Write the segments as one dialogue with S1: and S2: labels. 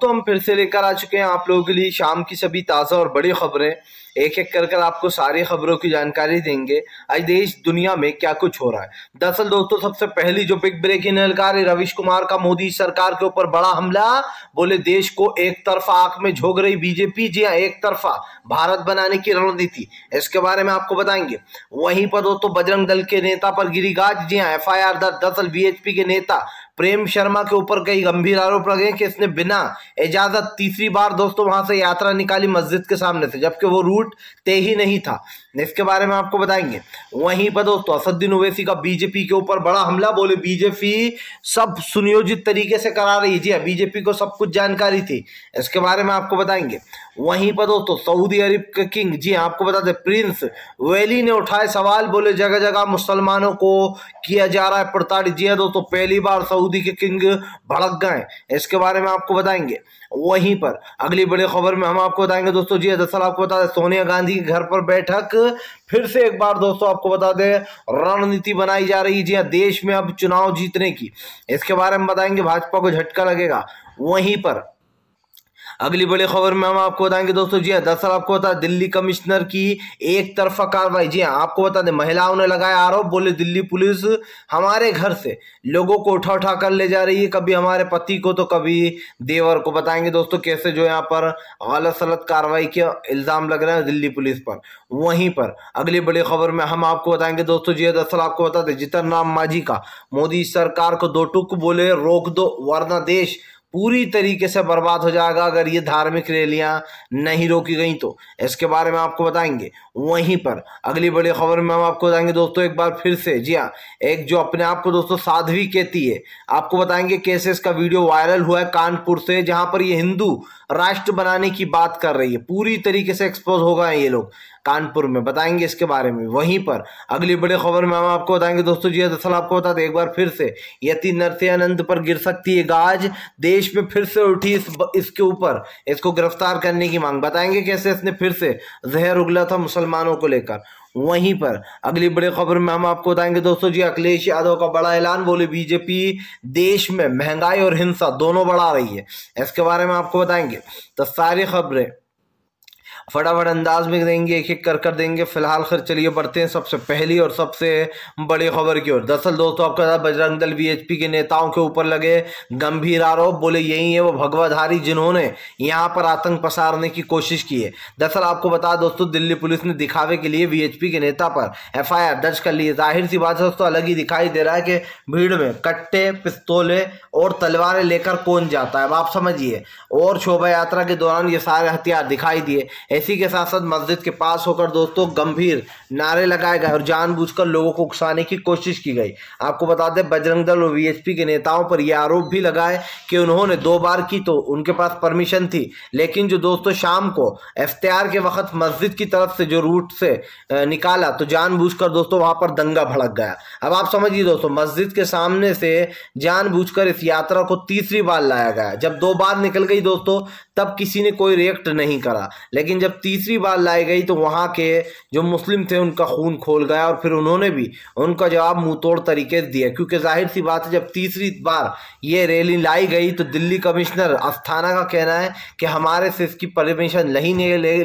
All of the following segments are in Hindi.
S1: तो हम फिर से लेकर आ चुके हैं आप लोगों के लिए शाम की सभी ताज़ा और बड़ी खबरें एक एक कर कर आपको सारी खबरों की जानकारी देंगे आज देश दुनिया में क्या कुछ हो रहा है दरअसल दोस्तों सबसे पहली जो बिग ब्रेकिंग एहलकार है रविश कुमार का मोदी सरकार के ऊपर बड़ा हमला बोले देश को एक तरफा आंख में झोंक रही बीजेपी जी हाँ एक तरफा भारत बनाने की रणनीति इसके बारे में आपको बताएंगे वहीं पर दोस्तों बजरंग दल के नेता पर गिरी गाज जी हाँ एफ आई आर दर्ज दरअसल बीएचपी के नेता प्रेम शर्मा के ऊपर कई गंभीर आरोप लगे कि इसने बिना इजाजत तीसरी बार दोस्तों वहां से यात्रा निकाली मस्जिद के सामने से जबकि वो रूट तय ही नहीं था इसके बारे में आपको बताएंगे वहीं पर दोस्तों असदुद्दीन ओवैसी का बीजेपी के ऊपर बड़ा हमला बोले बीजेपी सब सुनियोजित तरीके से करा रही जी बीजेपी को सब कुछ जानकारी थी इसके बारे में आपको बताएंगे वहीं पर दोस्तों सऊदी अरब के किंग जी हाँ, आपको बता दें प्रिंस वेली ने उठाए सवाल बोले जगह जगह मुसलमानों को किया जा रहा है प्रताड़ित जी हाँ, दोस्तों पहली बार सऊदी सऊदी के किंग भड़क गए इसके बारे में आपको बताएंगे वहीं पर अगली बड़ी खबर में हम आपको बताएंगे दोस्तों जी दरअसल आपको बता दें सोनिया गांधी के घर पर बैठक फिर से एक बार दोस्तों आपको बता दें रणनीति बनाई जा रही जी हाँ, देश में अब चुनाव जीतने की इसके बारे में बताएंगे भाजपा को झटका लगेगा वहीं पर अगली बड़ी खबर में हम आपको बताएंगे दोस्तों जी हाँ, दरअसल आपको बता दिल्ली कमिश्नर की एक तरफा कार्रवाई जी हाँ आपको बता दें महिलाओं ने लगाया आरोप बोले दिल्ली पुलिस हमारे घर से लोगों को उठा उठा कर ले जा रही है कभी हमारे पति को तो कभी देवर को बताएंगे दोस्तों कैसे जो यहाँ पर गलत सलत कार्रवाई के इल्ज़ाम लग रहे हैं दिल्ली पुलिस पर वहीं पर अगली बड़ी खबर में हम आपको बताएंगे दोस्तों जी हाँ, दरअसल आपको बता दें जितन राम मांझी का मोदी सरकार को दो टुक बोले रोक दो वरना देश पूरी तरीके से बर्बाद हो जाएगा अगर ये धार्मिक रैलियां नहीं रोकी गई तो इसके बारे में आपको बताएंगे वहीं पर अगली बड़ी खबर में हम आपको बताएंगे दोस्तों एक बार फिर से जी हाँ एक जो अपने आप को दोस्तों साध्वी कहती है आपको बताएंगे कैसे इसका वीडियो वायरल हुआ है कानपुर से जहां पर ये हिंदू राष्ट्र बनाने की बात कर रही है पूरी तरीके से एक्सपोज हो गए ये लोग कानपुर में बताएंगे इसके बारे में वहीं पर अगली बड़ी खबर में हम आपको बताएंगे दोस्तों जी हाँ, दरअसल आपको बता दें एक बार फिर से यति नरसिंह पर गिर सकती है गाज देश में फिर से उठी इस इसके ऊपर इसको गिरफ्तार करने की मांग बताएंगे कैसे इसने फिर से जहर उगला था मुसलमान मुसलमानों को लेकर वहीं पर अगली बड़ी खबर में हम आपको बताएंगे दोस्तों जी अखिलेश यादव का बड़ा ऐलान बोले बीजेपी देश में महंगाई और हिंसा दोनों बढ़ा रही है इसके बारे में आपको बताएंगे तो सारी खबरें फटाफट अंदाज में देंगे एक एक कर कर देंगे फिलहाल खैर चलिए बढ़ते हैं सबसे पहली और सबसे बड़ी खबर की ओर दरअसल दोस्तों आपका साथ बजरंग दल बी के नेताओं के ऊपर लगे गंभीर आरोप बोले यही है वो भगवाधारी जिन्होंने यहाँ पर आतंक पसारने की कोशिश की है दरअसल आपको बता दोस्तों दिल्ली पुलिस ने दिखावे के लिए वी के नेता पर एफ दर्ज कर ली है जाहिर सी बात है दोस्तों अलग ही दिखाई दे रहा है कि भीड़ में कट्टे पिस्तौले और तलवारें लेकर कौन जाता है आप समझिए और शोभा यात्रा के दौरान ये सारे हथियार दिखाई दिए इसी के साथ साथ मस्जिद के पास होकर दोस्तों गंभीर नारे लगाए गए और जानबूझकर लोगों को उकसाने की कोशिश की गई आपको बता दें बजरंग दल और वीएचपी के नेताओं पर यह आरोप भी लगाए कि उन्होंने दो बार की तो उनके पास परमिशन थी लेकिन जो दोस्तों शाम को इफ्तार के वक्त मस्जिद की तरफ से जो रूट से निकाला तो जान दोस्तों वहां पर दंगा भड़क गया अब आप समझिए दोस्तों मस्जिद के सामने से जान इस यात्रा को तीसरी बार लाया गया जब दो बार निकल गई दोस्तों तब किसी ने कोई रिएक्ट नहीं करा लेकिन जब तीसरी बार लाई गई तो वहाँ के जो मुस्लिम थे उनका खून खोल गया और फिर उन्होंने भी उनका जवाब मुँह तोड़ तरीके से दिया क्योंकि जाहिर सी बात है जब तीसरी बार ये रैली लाई गई तो दिल्ली कमिश्नर अस्थाना का कहना है कि हमारे से इसकी परमिशन नहीं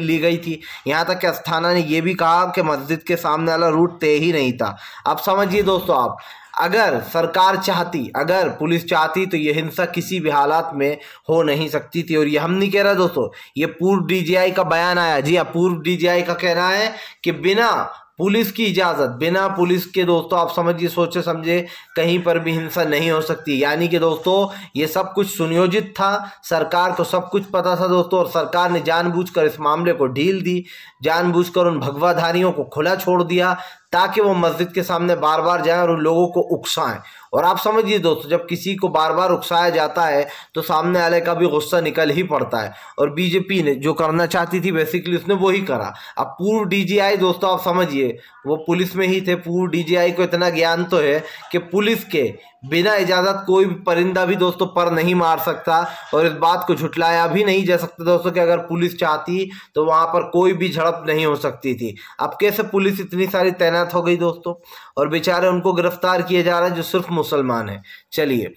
S1: ली गई थी यहाँ तक कि अस्थाना ने यह भी कहा कि मस्जिद के सामने वाला रूट तय ही नहीं था अब समझिए दोस्तों आप अगर सरकार चाहती अगर पुलिस चाहती तो ये हिंसा किसी भी हालात में हो नहीं सकती थी और ये हम नहीं कह रहे दोस्तों ये पूर्व डीजीआई का बयान आया जी हाँ पूर्व डीजीआई का कहना है कि बिना पुलिस की इजाज़त बिना पुलिस के दोस्तों आप समझिए सोचे समझे कहीं पर भी हिंसा नहीं हो सकती यानी कि दोस्तों ये सब कुछ सुनियोजित था सरकार को सब कुछ पता था दोस्तों और सरकार ने जानबूझकर इस मामले को ढील दी जानबूझकर उन भगवाधारियों को खुला छोड़ दिया ताकि वो मस्जिद के सामने बार बार जाएं और उन लोगों को उकसाएं और आप समझिए दोस्तों जब किसी को बार बार उकसाया जाता है तो सामने वाले का भी गुस्सा निकल ही पड़ता है और बीजेपी ने जो करना चाहती थी बेसिकली उसने वही करा अब पूर्व डीजीआई दोस्तों आप समझिए वो पुलिस में ही थे पूर्व डीजीआई को इतना ज्ञान तो है कि पुलिस के बिना इजाज़त कोई भी परिंदा भी दोस्तों पर नहीं मार सकता और इस बात को झुटलाया भी नहीं जा सकता दोस्तों कि अगर पुलिस चाहती तो वहाँ पर कोई भी झड़प नहीं हो सकती थी अब कैसे पुलिस इतनी सारी तैनात हो गई दोस्तों और बेचारे उनको गिरफ्तार किया जा रहा है जो सिर्फ मुसलमान है चलिए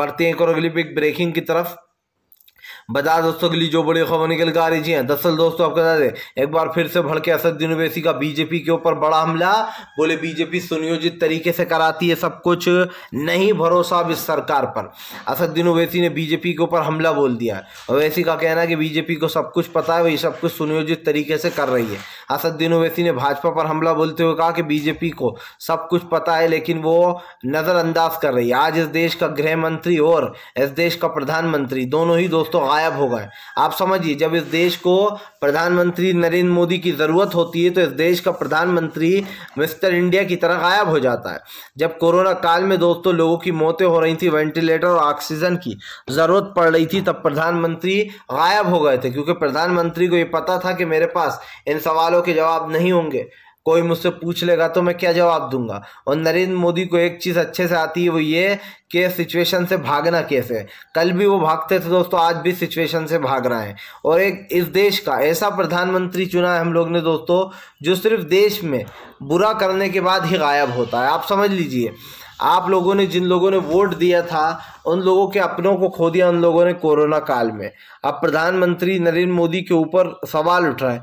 S1: बढ़ते हैं एक और अगली ब्रेकिंग की तरफ बता दोस्तों के लिए जो बड़ी खबर निकल कर आ रही है दरअसल दोस्तों आपको बता दें एक बार फिर से भड़के असदुद्दीन ओवैसी का बीजेपी के ऊपर बड़ा हमला बोले बीजेपी सुनियोजित तरीके से कराती है सब कुछ नहीं भरोसा अब इस सरकार पर असदुद्दीन ओवैसी ने बीजेपी के ऊपर हमला बोल दिया अवैसी का कहना है कि बीजेपी को सब कुछ पता है वही सब कुछ सुनियोजित तरीके से कर रही है असदुद्दीन ओवैसी ने भाजपा पर हमला बोलते हुए कहा कि बीजेपी को सब कुछ पता है लेकिन वो नज़रअंदाज कर रही है आज इस देश का गृह मंत्री और इस देश का प्रधानमंत्री दोनों ही दोस्तों गायब हो गए आप समझिए जब इस देश को प्रधानमंत्री नरेंद्र मोदी की ज़रूरत होती है तो इस देश का प्रधानमंत्री मिस्टर इंडिया की तरह गायब हो जाता है जब कोरोना काल में दोस्तों लोगों की मौतें हो रही थी वेंटिलेटर और ऑक्सीजन की ज़रूरत पड़ रही थी तब प्रधानमंत्री गायब हो गए थे क्योंकि प्रधानमंत्री को ये पता था कि मेरे पास इन सवालों के जवाब नहीं होंगे कोई मुझसे पूछ लेगा तो मैं क्या जवाब दूंगा और नरेंद्र मोदी को एक चीज़ अच्छे से आती है वो ये कि सिचुएशन से भागना कैसे कल भी वो भागते थे दोस्तों आज भी सिचुएशन से भाग रहे है और एक इस देश का ऐसा प्रधानमंत्री चुना है हम लोग ने दोस्तों जो सिर्फ देश में बुरा करने के बाद ही गायब होता है आप समझ लीजिए आप लोगों ने जिन लोगों ने वोट दिया था उन लोगों के अपनों को खो दिया उन लोगों ने कोरोना काल में अब प्रधानमंत्री नरेंद्र मोदी के ऊपर सवाल उठ रहा है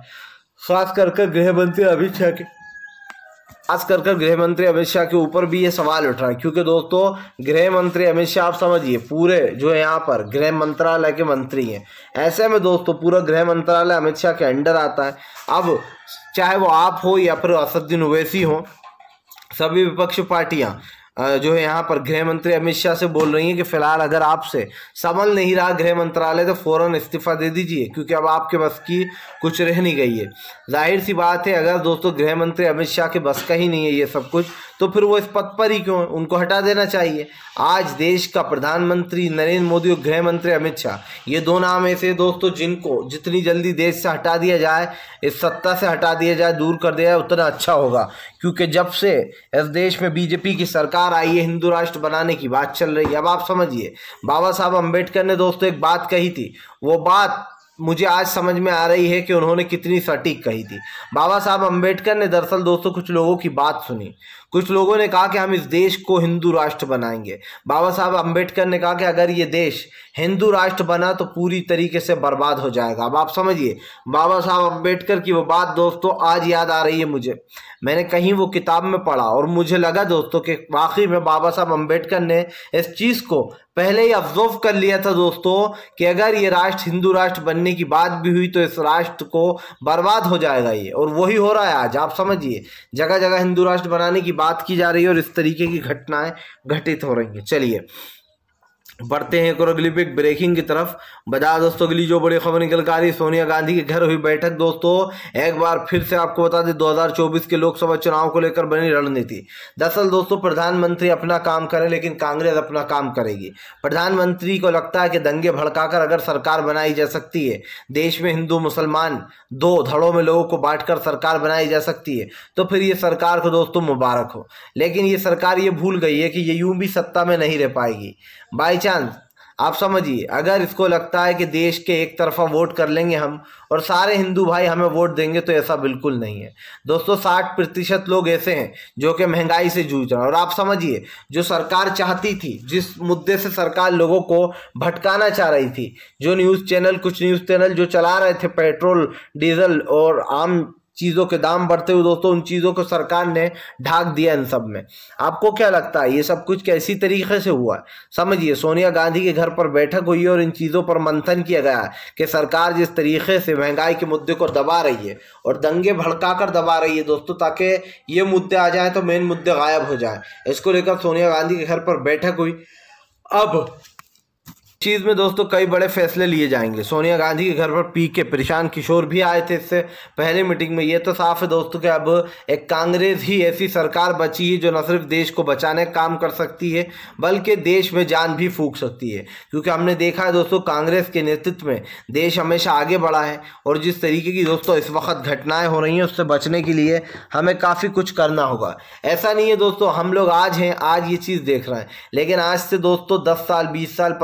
S1: खास कर गृह मंत्री अमित शाह के खास कर गृह मंत्री अमित शाह के ऊपर भी ये सवाल उठ रहा है क्योंकि दोस्तों गृह मंत्री अमित शाह आप समझिए पूरे जो है यहाँ पर गृह मंत्रालय के मंत्री हैं ऐसे में दोस्तों पूरा गृह मंत्रालय अमित शाह के अंडर आता है अब चाहे वो आप हो या फिर असद्दीन ओवैसी हो सभी विपक्षी पार्टियां जो है यहाँ पर गृह मंत्री अमित शाह से बोल रही हैं कि फिलहाल अगर आपसे संभल नहीं रहा गृह मंत्रालय तो फ़ौरन इस्तीफा दे दीजिए क्योंकि अब आपके बस की कुछ रह नहीं गई है जाहिर सी बात है अगर दोस्तों गृह मंत्री अमित शाह के बस का ही नहीं है ये सब कुछ तो फिर वो इस पद पर ही क्यों उनको हटा देना चाहिए आज देश का प्रधानमंत्री नरेंद्र मोदी और गृह मंत्री अमित शाह ये दो नाम ऐसे दोस्तों जिनको जितनी जल्दी देश से हटा दिया जाए इस सत्ता से हटा दिया जाए दूर कर दिया जाए उतना अच्छा होगा क्योंकि जब से इस देश में बीजेपी की सरकार आई है हिंदू राष्ट्र बनाने की बात चल रही है अब आप समझिए बाबा साहब अम्बेडकर ने दोस्तों एक बात कही थी वो बात मुझे आज समझ में आ रही है कि उन्होंने कितनी सटीक कही थी बाबा साहब अंबेडकर ने दरअसल दोस्तों कुछ लोगों की बात सुनी कुछ लोगों ने कहा कि हम इस देश को हिंदू राष्ट्र बनाएंगे बाबा साहब अंबेडकर ने कहा कि अगर ये देश हिंदू राष्ट्र बना तो पूरी तरीके से बर्बाद हो जाएगा अब आप समझिए बाबा साहब अंबेडकर की वो बात दोस्तों आज याद आ रही है मुझे मैंने कहीं वो किताब में पढ़ा और मुझे लगा दोस्तों कि वाकई में बाबा साहब अम्बेडकर ने इस चीज़ को पहले ही ऑब्जर्व कर लिया था दोस्तों कि अगर ये राष्ट्र हिंदू राष्ट्र बनने की बात भी हुई तो इस राष्ट्र को बर्बाद हो जाएगा ये और वही हो रहा है आज आप समझिए जगह जगह हिंदू राष्ट्र बनाने की बात की जा रही है और इस तरीके की घटनाएं घटित हो रही हैं चलिए बढ़ते हैं क्रोग्लिपिक ब्रेकिंग की तरफ बजाज दोस्तों के लिए जो बड़ी खबर निकल कर आ रही सोनिया गांधी के घर हुई बैठक दोस्तों एक बार फिर से आपको बता दें 2024 के लोकसभा चुनाव को लेकर बनी रणनीति दरअसल दोस्तों प्रधानमंत्री अपना काम करें लेकिन कांग्रेस अपना काम करेगी प्रधानमंत्री को लगता है कि दंगे भड़काकर अगर सरकार बनाई जा सकती है देश में हिंदू मुसलमान दो धड़ों में लोगों को कर सरकार बनाई जा सकती है तो फिर ये सरकार को दोस्तों मुबारक हो लेकिन ये सरकार ये भूल गई है कि ये यूं भी सत्ता में नहीं रह पाएगी बाई चांस आप समझिए अगर इसको लगता है कि देश के एक तरफा वोट कर लेंगे हम और सारे हिंदू भाई हमें वोट देंगे तो ऐसा बिल्कुल नहीं है दोस्तों साठ प्रतिशत लोग ऐसे हैं जो कि महंगाई से जूझ रहे हैं और आप समझिए जो सरकार चाहती थी जिस मुद्दे से सरकार लोगों को भटकाना चाह रही थी जो न्यूज़ चैनल कुछ न्यूज़ चैनल जो चला रहे थे पेट्रोल डीजल और आम चीज़ों के दाम बढ़ते हुए दोस्तों उन चीज़ों को सरकार ने ढाक दिया इन सब में आपको क्या लगता है ये सब कुछ कैसी तरीके से हुआ है समझिए सोनिया गांधी के घर पर बैठक हुई है और इन चीज़ों पर मंथन किया गया है कि सरकार जिस तरीके से महंगाई के मुद्दे को दबा रही है और दंगे भड़का कर दबा रही है दोस्तों ताकि ये मुद्दे आ जाएँ तो मेन मुद्दे गायब हो जाए इसको लेकर सोनिया गांधी के घर पर बैठक हुई अब चीज में दोस्तों कई बड़े फैसले लिए जाएंगे सोनिया गांधी के घर पर पी के परेशान किशोर भी आए थे इससे पहले मीटिंग में ये तो साफ है दोस्तों कि अब एक कांग्रेस ही ऐसी सरकार बची है जो न सिर्फ देश को बचाने का काम कर सकती है बल्कि देश में जान भी फूक सकती है क्योंकि हमने देखा है दोस्तों कांग्रेस के नेतृत्व में देश हमेशा आगे बढ़ा है और जिस तरीके की दोस्तों इस वक्त घटनाएं हो रही हैं उससे बचने के लिए हमें काफ़ी कुछ करना होगा ऐसा नहीं है दोस्तों हम लोग आज हैं आज ये चीज़ देख रहे हैं लेकिन आज से दोस्तों दस साल बीस साल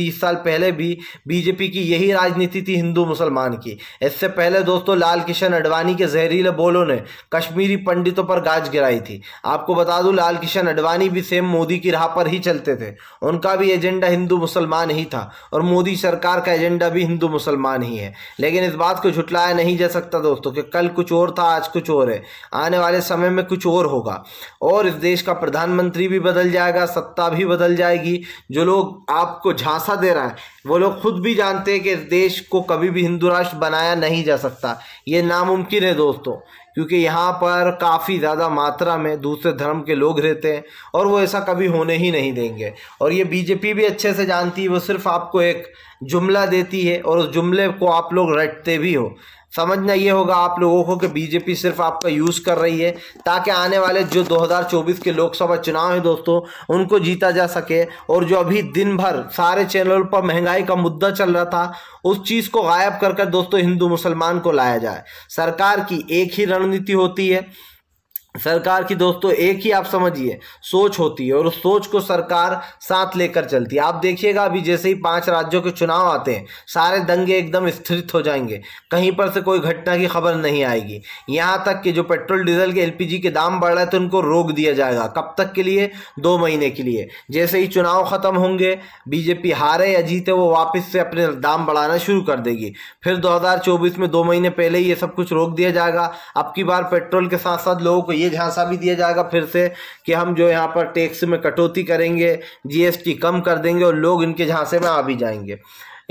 S1: तीस साल पहले भी बीजेपी की यही राजनीति थी हिंदू मुसलमान की इससे पहले दोस्तों लाल किशन अडवाणी के जहरीले बोलों ने कश्मीरी पंडितों पर गाज गिराई थी आपको बता दूं लाल किशन अडवाणी भी सेम मोदी की राह पर ही चलते थे उनका भी एजेंडा हिंदू मुसलमान ही था और मोदी सरकार का एजेंडा भी हिंदू मुसलमान ही है लेकिन इस बात को झुटलाया नहीं जा सकता दोस्तों कि कल कुछ और था आज कुछ और है आने वाले समय में कुछ और होगा और इस देश का प्रधानमंत्री भी बदल जाएगा सत्ता भी बदल जाएगी जो लोग आपको झांसा धोखा दे रहा है वो लोग खुद भी जानते हैं कि इस देश को कभी भी हिंदू राष्ट्र बनाया नहीं जा सकता ये नामुमकिन है दोस्तों क्योंकि यहाँ पर काफ़ी ज़्यादा मात्रा में दूसरे धर्म के लोग रहते हैं और वो ऐसा कभी होने ही नहीं देंगे और ये बीजेपी भी अच्छे से जानती है वो सिर्फ आपको एक जुमला देती है और उस जुमले को आप लोग रटते भी हो समझना ये होगा आप लोगों को कि बीजेपी सिर्फ आपका यूज़ कर रही है ताकि आने वाले जो 2024 के लोकसभा चुनाव हैं दोस्तों उनको जीता जा सके और जो अभी दिन भर सारे चैनल पर महंगाई का मुद्दा चल रहा था उस चीज़ को गायब कर कर दोस्तों हिंदू मुसलमान को लाया जाए सरकार की एक ही रणनीति होती है सरकार की दोस्तों एक ही आप समझिए सोच होती है और उस सोच को सरकार साथ लेकर चलती है आप देखिएगा अभी जैसे ही पांच राज्यों के चुनाव आते हैं सारे दंगे एकदम स्थिरित हो जाएंगे कहीं पर से कोई घटना की खबर नहीं आएगी यहाँ तक कि जो पेट्रोल डीजल के एलपीजी के दाम बढ़ रहे थे तो उनको रोक दिया जाएगा कब तक के लिए दो महीने के लिए जैसे ही चुनाव ख़त्म होंगे बीजेपी हारे या जीते वो वापस से अपने दाम बढ़ाना शुरू कर देगी फिर दो में दो महीने पहले ही ये सब कुछ रोक दिया जाएगा अब की बार पेट्रोल के साथ साथ लोगों को ये झांसा भी दिया जाएगा फिर से कि हम जो यहाँ पर टैक्स में कटौती करेंगे जीएसटी कम कर देंगे और लोग इनके झांसे में आ भी जाएंगे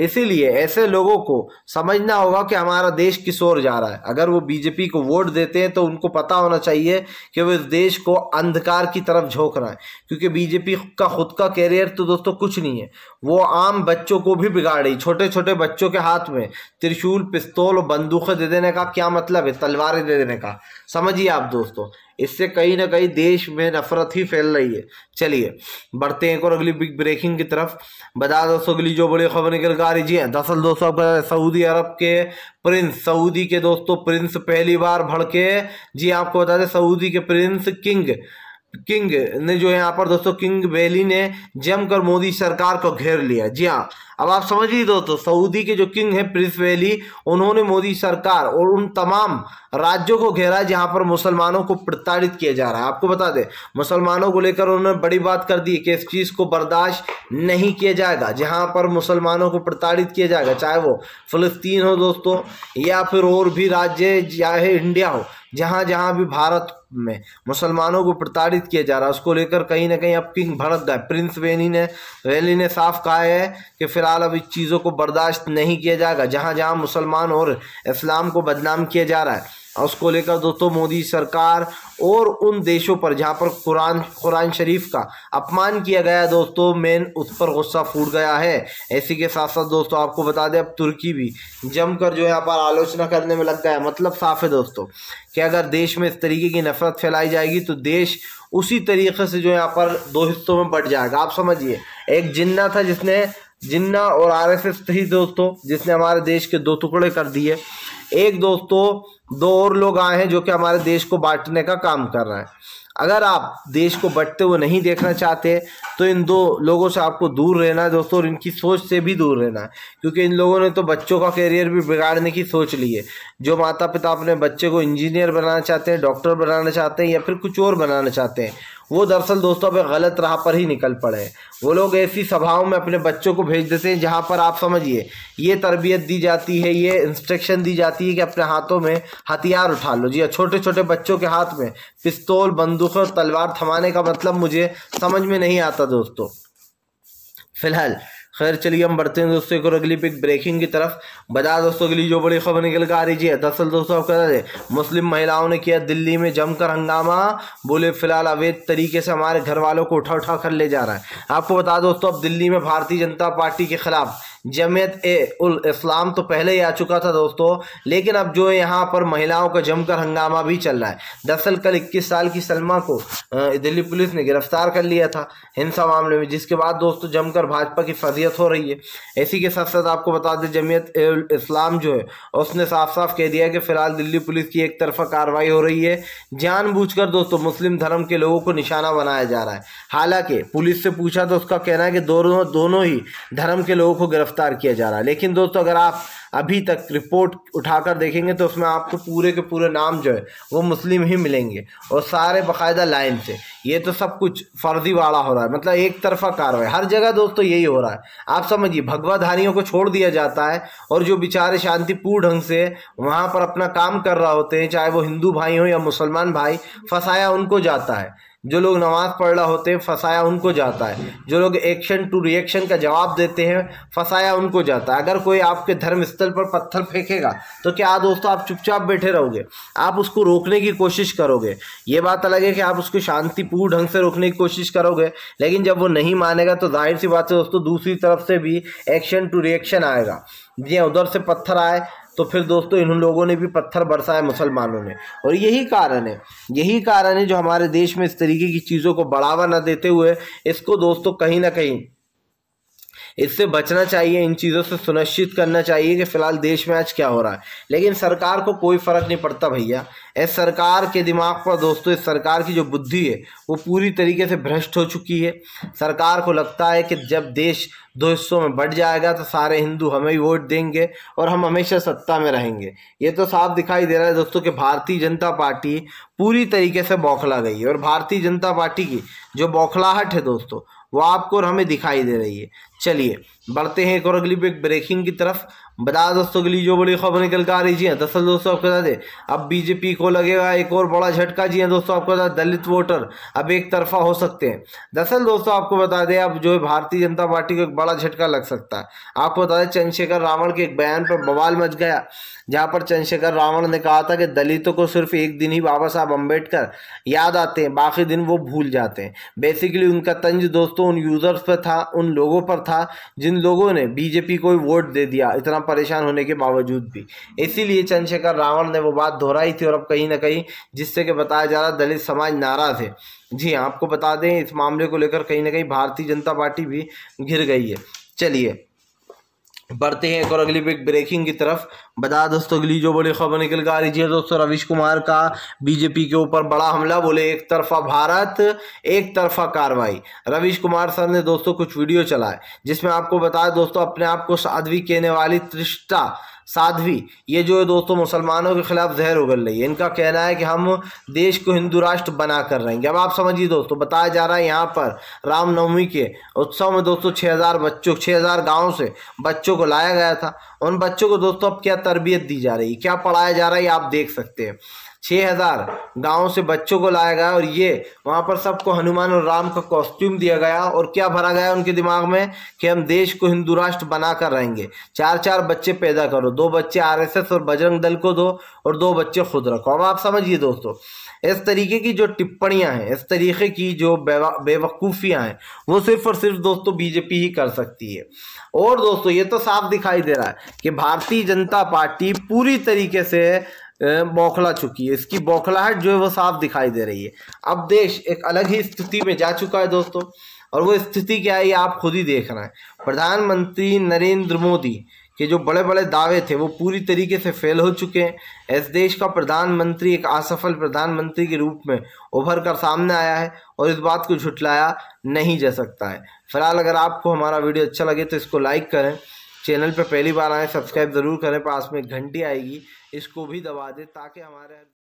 S1: इसीलिए ऐसे लोगों को समझना होगा कि हमारा देश किस ओर जा रहा है अगर वो बीजेपी को वोट देते हैं तो उनको पता होना चाहिए कि वो इस देश को अंधकार की तरफ झोंक रहा है क्योंकि बीजेपी का खुद का कैरियर तो दोस्तों कुछ नहीं है वो आम बच्चों को भी बिगाड़ी छोटे छोटे बच्चों के हाथ में त्रिशूल पिस्तौल और बंदूकें दे देने का क्या मतलब है तलवारें दे देने का समझिए आप दोस्तों इससे कहीं ना कहीं देश में नफरत ही फैल रही है चलिए बढ़ते हैं एक और अगली बिग ब्रेकिंग की तरफ बता दोस्तों अगली जो बड़ी खबर निकल कर आ रही है दरअसल दोस्तों आपका सऊदी अरब के प्रिंस सऊदी के दोस्तों प्रिंस पहली बार भड़के जी आपको बता दें सऊदी के प्रिंस किंग किंग ने जो यहाँ पर दोस्तों किंग वैली ने जमकर मोदी सरकार को घेर लिया जी हाँ अब आप समझिए दोस्तों सऊदी के जो किंग है प्रिंस वैली उन्होंने मोदी सरकार और उन तमाम राज्यों को घेरा जहां पर मुसलमानों को प्रताड़ित किया जा रहा है आपको बता दें मुसलमानों को लेकर उन्होंने बड़ी बात कर दी कि इस चीज़ को बर्दाश्त नहीं किया जाएगा जहां पर मुसलमानों को प्रताड़ित किया जाएगा चाहे वो फ़लस्तीन हो दोस्तों या फिर और भी राज्य चाहे इंडिया हो जहाँ जहाँ भी भारत में मुसलमानों को प्रताड़ित किया जा रहा है उसको लेकर कहीं ना कहीं अब किंग भड़क गए प्रिंस वेनी ने वेली ने साफ कहा है कि फिलहाल अब इस चीज़ों को बर्दाश्त नहीं किया जाएगा जहाँ जहाँ मुसलमान और इस्लाम को बदनाम किया जा रहा है उसको लेकर दोस्तों मोदी सरकार और उन देशों पर जहाँ पर कुरान कुरान शरीफ का अपमान किया गया दोस्तों मेन उस पर गुस्सा फूट गया है ऐसी के साथ साथ दोस्तों आपको बता दें अब तुर्की भी जमकर जो यहाँ पर आलोचना करने में लग गया है मतलब साफ है दोस्तों कि अगर देश में इस तरीके की नफरत फैलाई जाएगी तो देश उसी तरीके से जो यहाँ पर दो हिस्सों में बढ़ जाएगा आप समझिए एक जिन्ना था जिसने जिन्ना और एस थी दोस्तों जिसने हमारे देश के दो टुकड़े कर दिए एक दोस्तों दो और लोग आए हैं जो कि हमारे देश को बांटने का काम कर रहे हैं अगर आप देश को बटते हुए नहीं देखना चाहते तो इन दो लोगों से आपको दूर रहना है दोस्तों और इनकी सोच से भी दूर रहना है क्योंकि इन लोगों ने तो बच्चों का करियर भी बिगाड़ने की सोच ली है जो माता पिता अपने बच्चे को इंजीनियर बनाना चाहते हैं डॉक्टर बनाना चाहते हैं या फिर कुछ और बनाना चाहते हैं वो दरअसल दोस्तों अब गलत राह पर ही निकल पड़े वो लोग ऐसी सभाओं में अपने बच्चों को भेज देते हैं जहाँ पर आप समझिए ये तरबियत दी जाती है ये इंस्ट्रक्शन दी जाती है कि अपने हाथों में हथियार उठा लो जी हाँ, छोटे छोटे बच्चों के हाथ में पिस्तौल बंदूक और तलवार थमाने का मतलब मुझे समझ में नहीं आता दोस्तों फिलहाल खैर चलिए हम बढ़ते हैं दोस्तों एक और अगली पिक ब्रेकिंग की तरफ बता दोस्तों अगली जो बड़ी खबर निकल कर आ रही है दरअसल दोस्तों आपको बता दें मुस्लिम महिलाओं ने किया दिल्ली में जमकर हंगामा बोले फिलहाल अवैध तरीके से हमारे घर वालों को उठा उठा कर ले जा रहा है आपको बता दोस्तों अब दिल्ली में भारतीय जनता पार्टी के खिलाफ जमयत ए उल इस्लाम तो पहले ही आ चुका था दोस्तों लेकिन अब जो यहाँ पर महिलाओं का जमकर हंगामा भी चल रहा है दरअसल कल 21 साल की सलमा को दिल्ली पुलिस ने गिरफ्तार कर लिया था हिंसा मामले में जिसके बाद दोस्तों जमकर भाजपा की फजीत बहस हो रही है इसी के साथ साथ आपको बता दें जमीयत इस्लाम जो है उसने साफ साफ कह दिया कि फिलहाल दिल्ली पुलिस की एक तरफा कार्रवाई हो रही है जानबूझकर दोस्तों मुस्लिम धर्म के लोगों को निशाना बनाया जा रहा है हालांकि पुलिस से पूछा तो उसका कहना है कि दोनों दोनों ही धर्म के लोगों को गिरफ्तार किया जा रहा है लेकिन दोस्तों अगर आप अभी तक रिपोर्ट उठाकर देखेंगे तो उसमें आपको पूरे के पूरे नाम जो है वो मुस्लिम ही मिलेंगे और सारे बाकायदा लाइन से ये तो सब कुछ वाला हो रहा है मतलब एक तरफा कार्रवाई हर जगह दोस्तों यही हो रहा है आप समझिए भगवाधारियों को छोड़ दिया जाता है और जो बेचारे शांतिपूर्ण ढंग से वहाँ पर अपना काम कर रहा होते हैं चाहे वो हिंदू भाई हो या मुसलमान भाई फंसाया उनको जाता है जो लोग नमाज़ पढ़ रहा होते हैं फसाया उनको जाता है जो लोग एक्शन टू रिएक्शन का जवाब देते हैं फसाया उनको जाता है अगर कोई आपके धर्म स्थल पर पत्थर फेंकेगा तो क्या दोस्तों आप चुपचाप बैठे रहोगे आप उसको रोकने की कोशिश करोगे ये बात अलग है कि आप उसको शांतिपूर्ण ढंग से रोकने की कोशिश करोगे लेकिन जब वो नहीं मानेगा तो जाहिर सी बात है दोस्तों दूसरी तरफ से भी एक्शन टू रिएक्शन आएगा जी उधर से पत्थर आए तो फिर दोस्तों इन लोगों ने भी पत्थर बरसाए मुसलमानों ने और यही कारण है यही कारण है जो हमारे देश में इस तरीके की चीज़ों को बढ़ावा न देते हुए इसको दोस्तों कहीं ना कहीं इससे बचना चाहिए इन चीज़ों से सुनिश्चित करना चाहिए कि फ़िलहाल देश में आज क्या हो रहा है लेकिन सरकार को कोई फ़र्क नहीं पड़ता भैया इस सरकार के दिमाग पर दोस्तों इस सरकार की जो बुद्धि है वो पूरी तरीके से भ्रष्ट हो चुकी है सरकार को लगता है कि जब देश दो हिस्सों में बढ़ जाएगा तो सारे हिंदू हमें ही वोट देंगे और हम हमेशा सत्ता में रहेंगे ये तो साफ दिखाई दे रहा है दोस्तों कि भारतीय जनता पार्टी पूरी तरीके से बौखला गई है और भारतीय जनता पार्टी की जो बौखलाहट है दोस्तों वो आपको और हमें दिखाई दे रही है चलिए बढ़ते हैं एक और अगली ब्रेकिंग की तरफ बता दोस्तों के लिए जो बड़ी खबर निकल कर आ रही जी दरअसल दोस्तों आपको बता दें अब बीजेपी को लगेगा एक और बड़ा झटका जी है हाँ दोस्तों आपको बता दलित वोटर अब एक तरफा हो सकते हैं दरअसल दोस्तों आपको बता दें अब जो है भारतीय जनता पार्टी को एक बड़ा झटका लग सकता है आपको बता दें चंद्रशेखर रावण के एक बयान पर बवाल मच गया जहाँ पर चंद्रशेखर रावण ने कहा था कि दलितों को सिर्फ एक दिन ही बाबा साहब अम्बेडकर याद आते हैं बाकी दिन वो भूल जाते हैं बेसिकली उनका तंज दोस्तों उन यूज़र्स पर था उन लोगों पर था जिन लोगों ने बीजेपी को वोट दे दिया इतना परेशान होने के बावजूद भी इसीलिए चंद्रशेखर रावण ने वो बात दोहराई थी और अब कहीं ना कहीं जिससे कि बताया जा रहा दलित समाज नाराज़ है जी हाँ, आपको बता दें इस मामले को लेकर कहीं ना कहीं भारतीय जनता पार्टी भी घिर गई है चलिए बढ़ते हैं एक और अगली बिग ब्रेकिंग की तरफ बता दोस्तों अगली जो बड़ी खबर निकल कर आ रही है दोस्तों रविश कुमार का बीजेपी के ऊपर बड़ा हमला बोले एक तरफा भारत एक तरफा कार्रवाई रविश कुमार सर ने दोस्तों कुछ वीडियो चलाए जिसमें आपको बताया दोस्तों अपने आप को साध्वी कहने वाली त्रिष्टा साध्वी ये जो दोस्तों मुसलमानों के ख़िलाफ़ जहर उगल रही है इनका कहना है कि हम देश को हिंदू राष्ट्र बना कर रहेंगे अब आप समझिए दोस्तों बताया जा रहा है यहाँ पर रामनवमी के उत्सव में दोस्तों छः हज़ार बच्चों छः हज़ार गाँव से बच्चों को लाया गया था उन बच्चों को दोस्तों अब क्या तरबियत दी जा रही है क्या पढ़ाया जा रहा है आप देख सकते हैं छः हज़ार गाँव से बच्चों को लाया गया और ये वहाँ पर सबको हनुमान और राम का कॉस्ट्यूम दिया गया और क्या भरा गया उनके दिमाग में कि हम देश को हिंदू राष्ट्र बना कर रहेंगे चार चार बच्चे पैदा करो दो बच्चे आरएसएस और बजरंग दल को दो और दो बच्चे खुद रखो अब आप समझिए दोस्तों इस तरीके की जो टिप्पणियां हैं इस तरीके की जो बेवकूफ़ियां हैं वो सिर्फ और सिर्फ दोस्तों बीजेपी ही कर सकती है और दोस्तों ये तो साफ दिखाई दे रहा है कि भारतीय जनता पार्टी पूरी तरीके से बौखला चुकी है इसकी बौखलाहट जो है वो साफ दिखाई दे रही है अब देश एक अलग ही स्थिति में जा चुका है दोस्तों और वो स्थिति क्या है ये आप खुद ही देख रहे हैं प्रधानमंत्री नरेंद्र मोदी के जो बड़े बड़े दावे थे वो पूरी तरीके से फेल हो चुके हैं इस देश का प्रधानमंत्री एक असफल प्रधानमंत्री के रूप में उभर कर सामने आया है और इस बात को झुटलाया नहीं जा सकता है फिलहाल अगर आपको हमारा वीडियो अच्छा लगे तो इसको लाइक करें चैनल पर पहली बार आए सब्सक्राइब ज़रूर करें पास में घंटी आएगी इसको भी दबा दें ताकि हमारे